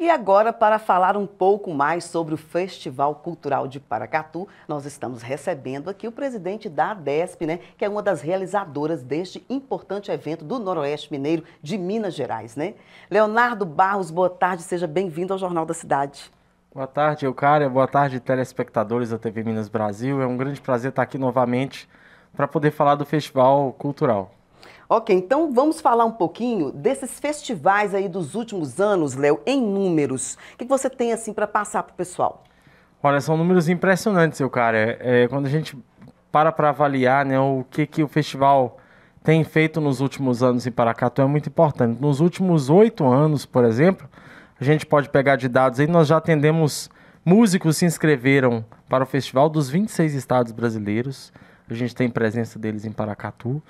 E agora, para falar um pouco mais sobre o Festival Cultural de Paracatu, nós estamos recebendo aqui o presidente da ADESP, né, que é uma das realizadoras deste importante evento do Noroeste Mineiro de Minas Gerais. Né? Leonardo Barros, boa tarde, seja bem-vindo ao Jornal da Cidade. Boa tarde, Eucária. Boa tarde, telespectadores da TV Minas Brasil. É um grande prazer estar aqui novamente para poder falar do Festival Cultural. Ok, então vamos falar um pouquinho desses festivais aí dos últimos anos, Léo, em números. O que você tem assim para passar para o pessoal? Olha, são números impressionantes, seu cara. É, é quando a gente para para avaliar né, o que, que o festival tem feito nos últimos anos em Paracatu é muito importante. Nos últimos oito anos, por exemplo, a gente pode pegar de dados aí, nós já atendemos músicos se inscreveram para o festival dos 26 estados brasileiros. A gente tem presença deles em Paracatu.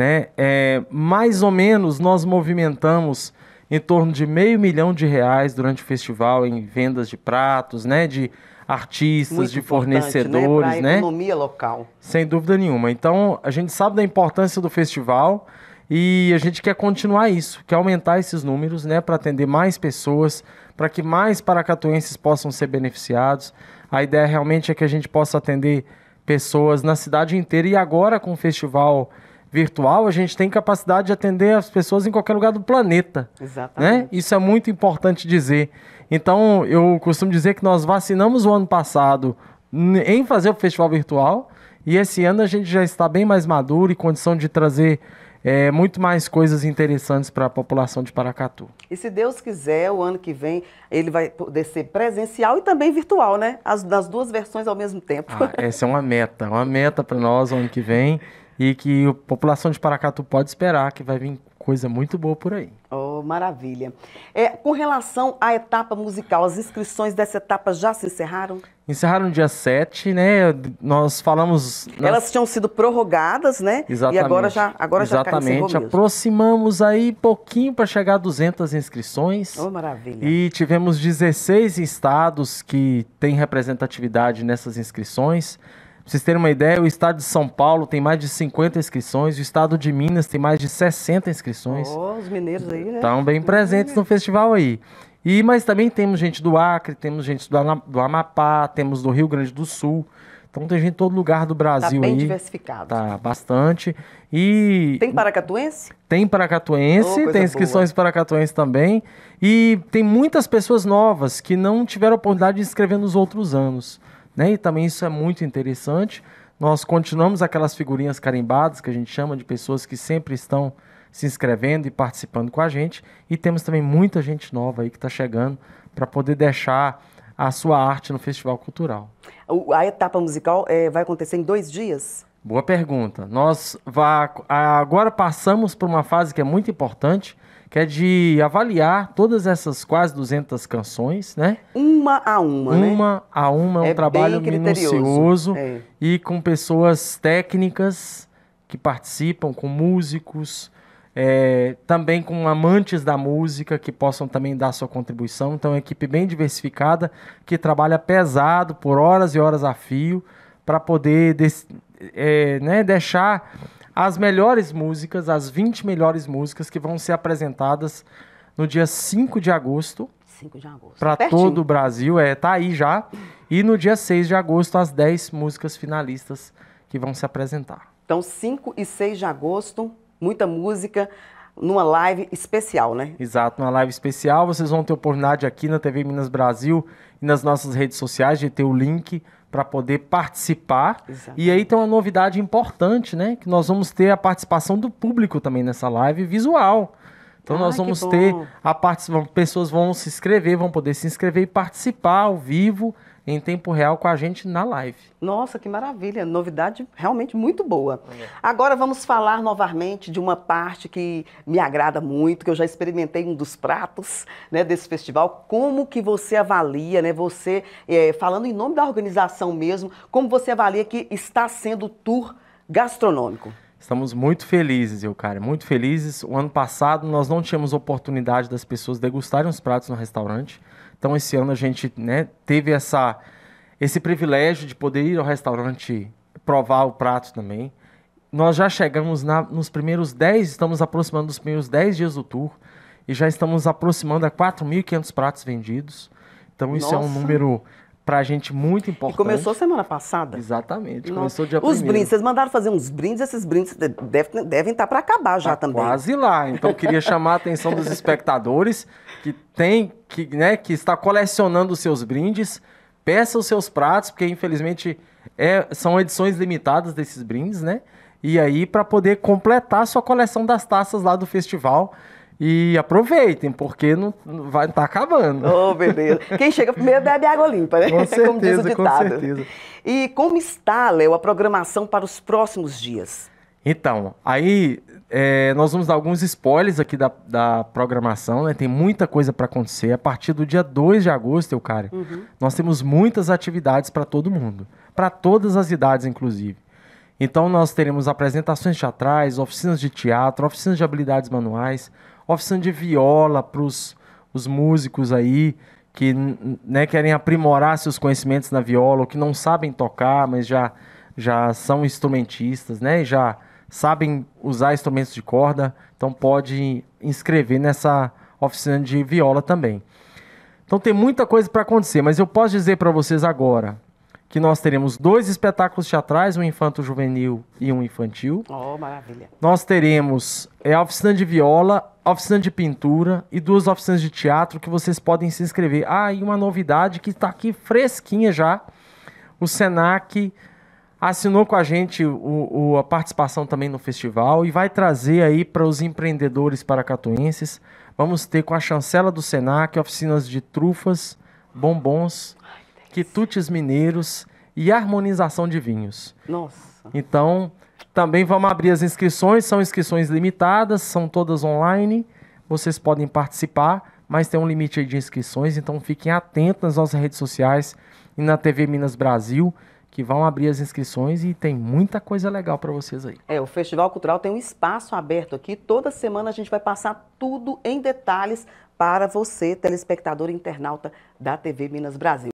Né? É, mais ou menos nós movimentamos em torno de meio milhão de reais durante o festival em vendas de pratos, né? De artistas, Muito de né? fornecedores, né? Para a economia né? local. Sem dúvida nenhuma. Então a gente sabe da importância do festival e a gente quer continuar isso, quer aumentar esses números, né? Para atender mais pessoas, para que mais paracatuenses possam ser beneficiados. A ideia realmente é que a gente possa atender pessoas na cidade inteira e agora com o festival virtual, a gente tem capacidade de atender as pessoas em qualquer lugar do planeta. Né? Exatamente. Né? Isso é muito importante dizer. Então, eu costumo dizer que nós vacinamos o ano passado em fazer o festival virtual e esse ano a gente já está bem mais maduro e condição de trazer é, muito mais coisas interessantes para a população de Paracatu. E se Deus quiser, o ano que vem ele vai poder ser presencial e também virtual, né? As, das duas versões ao mesmo tempo. Ah, essa é uma meta, uma meta para nós o ano que vem e que a população de Paracatu pode esperar que vai vir coisa muito boa por aí. Oh, maravilha. É, com relação à etapa musical, as inscrições dessa etapa já se encerraram? Encerraram no dia 7, né? Nós falamos. Elas tinham sido prorrogadas, né? Exatamente. E agora já agora Exatamente. Já Aproximamos aí pouquinho para chegar a 200 inscrições. Oh, maravilha. E tivemos 16 estados que têm representatividade nessas inscrições vocês terem uma ideia, o estado de São Paulo tem mais de 50 inscrições, o estado de Minas tem mais de 60 inscrições. Oh, os mineiros aí, né? Estão bem presentes no festival aí. E, mas também temos gente do Acre, temos gente do, Amapá, temos do Rio Grande do Sul. Então tem gente em todo lugar do Brasil tá bem aí. diversificado. Tá bastante. E tem paracatuense? Tem paracatuense, oh, tem inscrições boa. paracatuense também. E tem muitas pessoas novas que não tiveram a oportunidade de inscrever nos outros anos. Né? E também isso é muito interessante. Nós continuamos aquelas figurinhas carimbadas que a gente chama de pessoas que sempre estão se inscrevendo e participando com a gente. E temos também muita gente nova aí que está chegando para poder deixar a sua arte no Festival Cultural. A etapa musical é, vai acontecer em dois dias? Boa pergunta. Nós vá, agora passamos por uma fase que é muito importante, que é de avaliar todas essas quase 200 canções, né? Uma a uma, né? Uma né? a uma, é um é trabalho minucioso é. e com pessoas técnicas que participam, com músicos, é, também com amantes da música que possam também dar sua contribuição. Então, é uma equipe bem diversificada que trabalha pesado por horas e horas a fio para poder é, né, deixar as melhores músicas, as 20 melhores músicas que vão ser apresentadas no dia 5 de agosto. 5 de agosto. Para todo o Brasil, é, tá aí já. E no dia 6 de agosto, as 10 músicas finalistas que vão se apresentar. Então, 5 e 6 de agosto, muita música numa live especial, né? Exato, numa live especial. Vocês vão ter oportunidade aqui na TV Minas Brasil e nas nossas redes sociais de ter o link para poder participar. E aí tem uma novidade importante, né? Que nós vamos ter a participação do público também nessa live visual. Então ah, nós vamos ter a participação, pessoas vão se inscrever, vão poder se inscrever e participar ao vivo em tempo real com a gente na live. Nossa, que maravilha! Novidade realmente muito boa. Agora vamos falar novamente de uma parte que me agrada muito, que eu já experimentei um dos pratos né, desse festival. Como que você avalia, né? Você, é, falando em nome da organização mesmo, como você avalia que está sendo o tour gastronômico? Estamos muito felizes, eu cara, muito felizes. O ano passado nós não tínhamos oportunidade das pessoas degustarem os pratos no restaurante. Então esse ano a gente né, teve essa, esse privilégio de poder ir ao restaurante provar o prato também. Nós já chegamos na, nos primeiros 10, estamos aproximando dos primeiros 10 dias do tour e já estamos aproximando a 4.500 pratos vendidos. Então isso Nossa. é um número para a gente muito importante. E começou semana passada? Exatamente, Nossa. começou dia Os primeiro. brindes, vocês mandaram fazer uns brindes, esses brindes deve, devem estar tá para acabar já tá também. quase lá, então queria chamar a atenção dos espectadores que tem que, né, que está colecionando os seus brindes, peça os seus pratos, porque infelizmente é, são edições limitadas desses brindes, né? E aí, para poder completar a sua coleção das taças lá do festival. E aproveitem, porque não, não vai estar tá acabando. Oh, beleza. Quem chega primeiro bebe água limpa, né? Com certeza, é Como diz o ditado. com certeza. E como está, Léo, a programação para os próximos dias? Então, aí é, nós vamos dar alguns spoilers aqui da, da programação, né? Tem muita coisa para acontecer. A partir do dia 2 de agosto, eu cara, uhum. nós temos muitas atividades para todo mundo, para todas as idades, inclusive. Então, nós teremos apresentações teatrais, oficinas de teatro, oficinas de habilidades manuais, oficina de viola para os músicos aí que né, querem aprimorar seus conhecimentos na viola ou que não sabem tocar, mas já, já são instrumentistas, né? já sabem usar instrumentos de corda, então pode inscrever nessa oficina de viola também. Então tem muita coisa para acontecer, mas eu posso dizer para vocês agora que nós teremos dois espetáculos teatrais, um infanto juvenil e um infantil. Oh, maravilha. Nós teremos é, a oficina de viola, a oficina de pintura e duas oficinas de teatro que vocês podem se inscrever. Ah, e uma novidade que está aqui fresquinha já, o SENAC assinou com a gente o, o, a participação também no festival e vai trazer aí para os empreendedores paracatuenses. Vamos ter com a chancela do Senac oficinas de trufas, bombons, Ai, quitutes mineiros e harmonização de vinhos. Nossa. Então, também vamos abrir as inscrições, são inscrições limitadas, são todas online. Vocês podem participar, mas tem um limite de inscrições, então fiquem atentos nas nossas redes sociais e na TV Minas Brasil que vão abrir as inscrições e tem muita coisa legal para vocês aí. É, o Festival Cultural tem um espaço aberto aqui. Toda semana a gente vai passar tudo em detalhes para você, telespectador internauta da TV Minas Brasil.